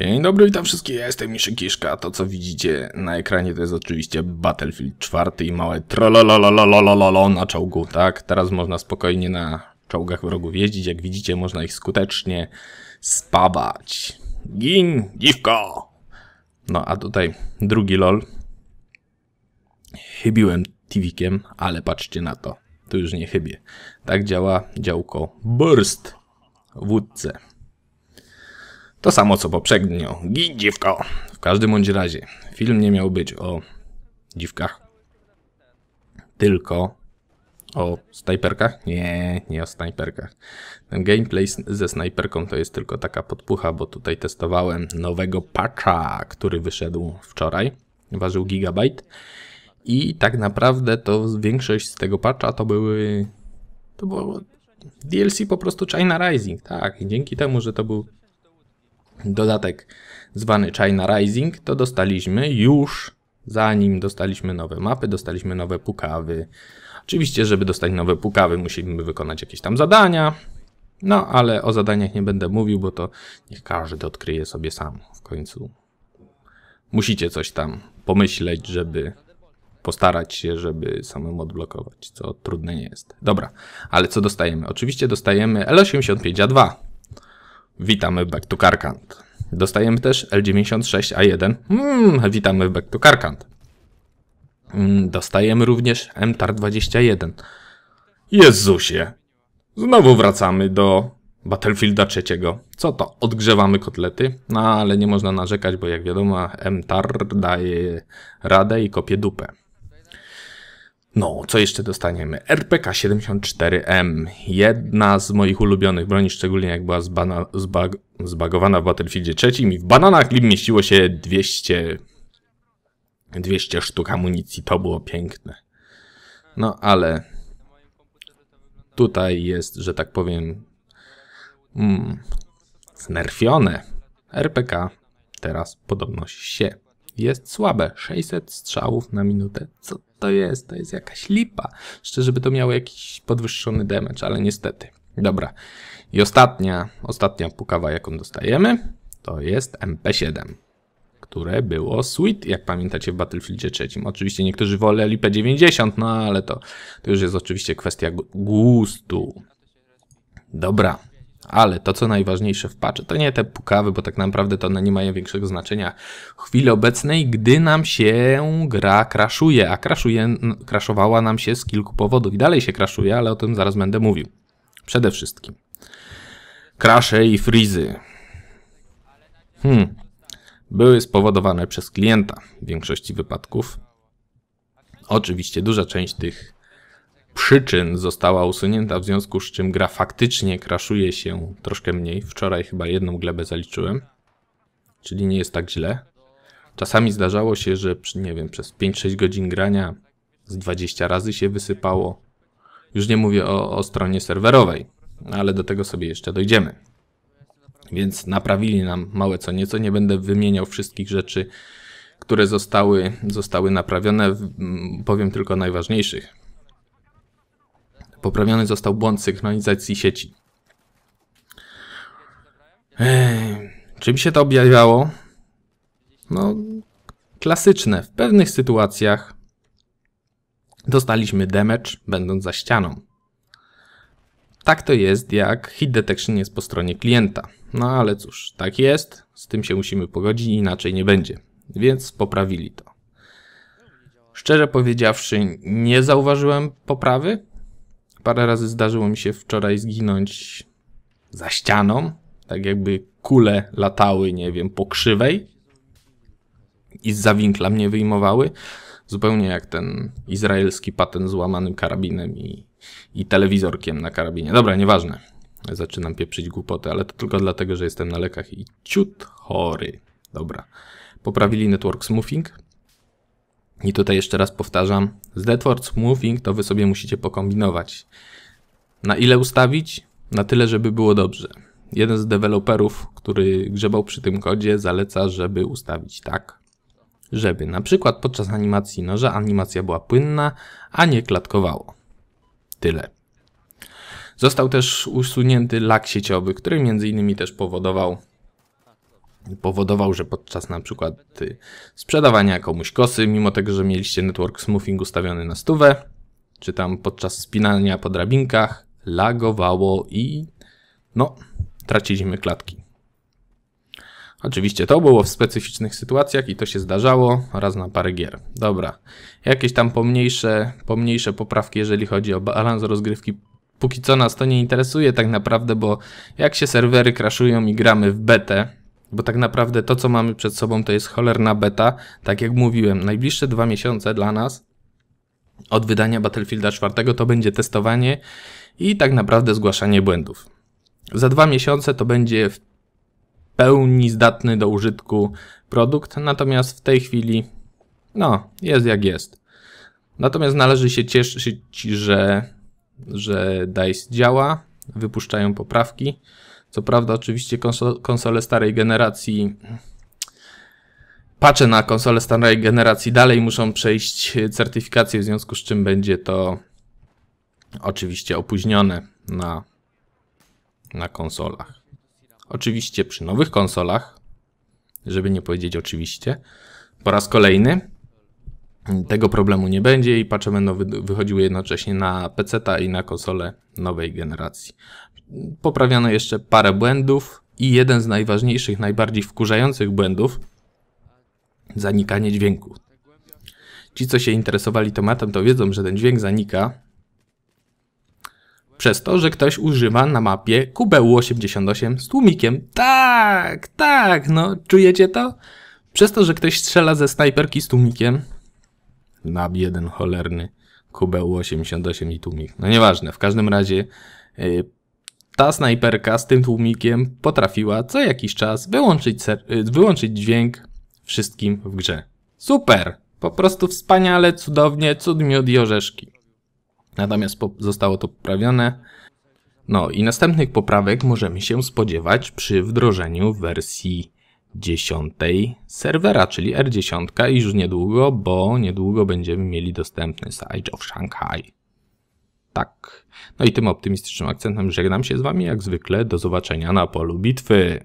Dzień dobry, witam wszystkich, ja jestem Miszy Kiszka. To co widzicie na ekranie to jest oczywiście Battlefield 4 i małe trolololololololo na czołgu, tak? Teraz można spokojnie na czołgach wrogów jeździć, jak widzicie można ich skutecznie spabać. Gin, dziwko! No a tutaj drugi lol. Chybiłem tiwikiem, ale patrzcie na to. Tu już nie chybie. Tak działa działko Burst w wódce. To samo co poprzednio. Gij dziwko. W każdym bądź razie, film nie miał być o dziwkach. Tylko o snajperkach? Nie, nie o snajperkach. Ten gameplay ze snajperką to jest tylko taka podpucha, bo tutaj testowałem nowego patcha, który wyszedł wczoraj. Ważył gigabajt. I tak naprawdę to większość z tego patcha to były... To było DLC po prostu China Rising, tak. Dzięki temu, że to był dodatek zwany China Rising, to dostaliśmy już, zanim dostaliśmy nowe mapy, dostaliśmy nowe pukawy. Oczywiście, żeby dostać nowe pukawy, musieliśmy wykonać jakieś tam zadania, no ale o zadaniach nie będę mówił, bo to niech każdy odkryje sobie sam w końcu. Musicie coś tam pomyśleć, żeby postarać się, żeby samemu odblokować, co trudne nie jest. Dobra, ale co dostajemy? Oczywiście dostajemy L85A2, Witamy w Back to Karkand. Dostajemy też L96A1. Mm, witamy w Back to Karkand. Mm, dostajemy również MTAR 21. Jezusie! Znowu wracamy do Battlefielda trzeciego. Co to? Odgrzewamy kotlety? No ale nie można narzekać, bo jak wiadomo MTAR daje radę i kopie dupę. No, co jeszcze dostaniemy? RPK-74M. Jedna z moich ulubionych broni, szczególnie jak była zbana, zbag, zbagowana w Battlefieldzie trzecim i w bananach lim mieściło się 200, 200 sztuk amunicji. To było piękne. No, ale tutaj jest, że tak powiem, mm, znerfione. RPK teraz podobno się jest słabe. 600 strzałów na minutę. Co to jest, to jest jakaś lipa. Szczerze by to miało jakiś podwyższony damage, ale niestety. Dobra. I ostatnia, ostatnia pukawa, jaką dostajemy, to jest MP7, które było sweet, jak pamiętacie, w Battlefieldzie trzecim. Oczywiście niektórzy wolą lipę 90, no ale to, to już jest oczywiście kwestia gustu. Dobra, ale to, co najważniejsze w patchu, to nie te pukawy, bo tak naprawdę to one nie mają większego znaczenia w chwili obecnej, gdy nam się gra kraszuje, a kraszuje, kraszowała nam się z kilku powodów i dalej się kraszuje, ale o tym zaraz będę mówił. Przede wszystkim. Krasze i frizy. Hmm. Były spowodowane przez klienta w większości wypadków. Oczywiście duża część tych przyczyn została usunięta, w związku z czym gra faktycznie kraszuje się troszkę mniej. Wczoraj chyba jedną glebę zaliczyłem, czyli nie jest tak źle. Czasami zdarzało się, że nie wiem, przez 5-6 godzin grania z 20 razy się wysypało. Już nie mówię o, o stronie serwerowej, ale do tego sobie jeszcze dojdziemy. Więc naprawili nam małe co nieco. Nie będę wymieniał wszystkich rzeczy, które zostały, zostały naprawione. Powiem tylko najważniejszych. Poprawiony został błąd synchronizacji sieci. Ej, czym się to objawiało? No, klasyczne. W pewnych sytuacjach dostaliśmy damage, będąc za ścianą. Tak to jest, jak hit detection jest po stronie klienta. No ale cóż, tak jest, z tym się musimy pogodzić, inaczej nie będzie. Więc poprawili to. Szczerze powiedziawszy, nie zauważyłem poprawy, Parę razy zdarzyło mi się wczoraj zginąć za ścianą, tak jakby kule latały, nie wiem, po krzywej i z zawinkla mnie wyjmowały. Zupełnie jak ten izraelski patent z łamanym karabinem i, i telewizorkiem na karabinie. Dobra, nieważne. Zaczynam pieprzyć głupoty, ale to tylko dlatego, że jestem na lekach i ciut chory. Dobra. Poprawili network smoothing, i tutaj jeszcze raz powtarzam, z network smoothing to wy sobie musicie pokombinować. Na ile ustawić? Na tyle, żeby było dobrze. Jeden z deweloperów, który grzebał przy tym kodzie, zaleca, żeby ustawić tak, żeby na przykład podczas animacji noża animacja była płynna, a nie klatkowało. Tyle. Został też usunięty lak sieciowy, który między innymi też powodował powodował, że podczas na przykład y, sprzedawania komuś kosy, mimo tego, że mieliście network smoothing ustawiony na stówę, czy tam podczas spinania po drabinkach, lagowało i no, traciliśmy klatki. Oczywiście to było w specyficznych sytuacjach i to się zdarzało raz na parę gier. Dobra, jakieś tam pomniejsze, pomniejsze poprawki, jeżeli chodzi o balans rozgrywki. Póki co nas to nie interesuje tak naprawdę, bo jak się serwery kraszują i gramy w betę, bo tak naprawdę to, co mamy przed sobą, to jest cholerna beta. Tak jak mówiłem, najbliższe dwa miesiące dla nas od wydania Battlefielda 4 to będzie testowanie i tak naprawdę zgłaszanie błędów. Za dwa miesiące to będzie w pełni zdatny do użytku produkt, natomiast w tej chwili, no, jest jak jest. Natomiast należy się cieszyć, że, że DICE działa, wypuszczają poprawki. Co prawda, oczywiście konsole starej generacji patrzę na konsole starej generacji dalej muszą przejść certyfikację, w związku z czym będzie to oczywiście opóźnione na, na konsolach. Oczywiście przy nowych konsolach, żeby nie powiedzieć oczywiście, po raz kolejny tego problemu nie będzie i patche będą wychodziły jednocześnie na PC i na konsole nowej generacji poprawiano jeszcze parę błędów i jeden z najważniejszych, najbardziej wkurzających błędów zanikanie dźwięku. Ci, co się interesowali tematem, to wiedzą, że ten dźwięk zanika przez to, że ktoś używa na mapie qbu 88 z tłumikiem. Tak, tak, no czujecie to? Przez to, że ktoś strzela ze snajperki z tłumikiem. Nab jeden cholerny qbu 88 i tłumik. No nieważne, w każdym razie yy, ta snajperka z tym tłumikiem potrafiła co jakiś czas wyłączyć, y, wyłączyć dźwięk wszystkim w grze. Super! Po prostu wspaniale, cudownie, cud miód i orzeszki. Natomiast zostało to poprawione. No i następnych poprawek możemy się spodziewać przy wdrożeniu wersji 10 serwera, czyli R10 i już niedługo, bo niedługo będziemy mieli dostępny Siege of Shanghai tak. No i tym optymistycznym akcentem żegnam się z Wami jak zwykle. Do zobaczenia na polu bitwy.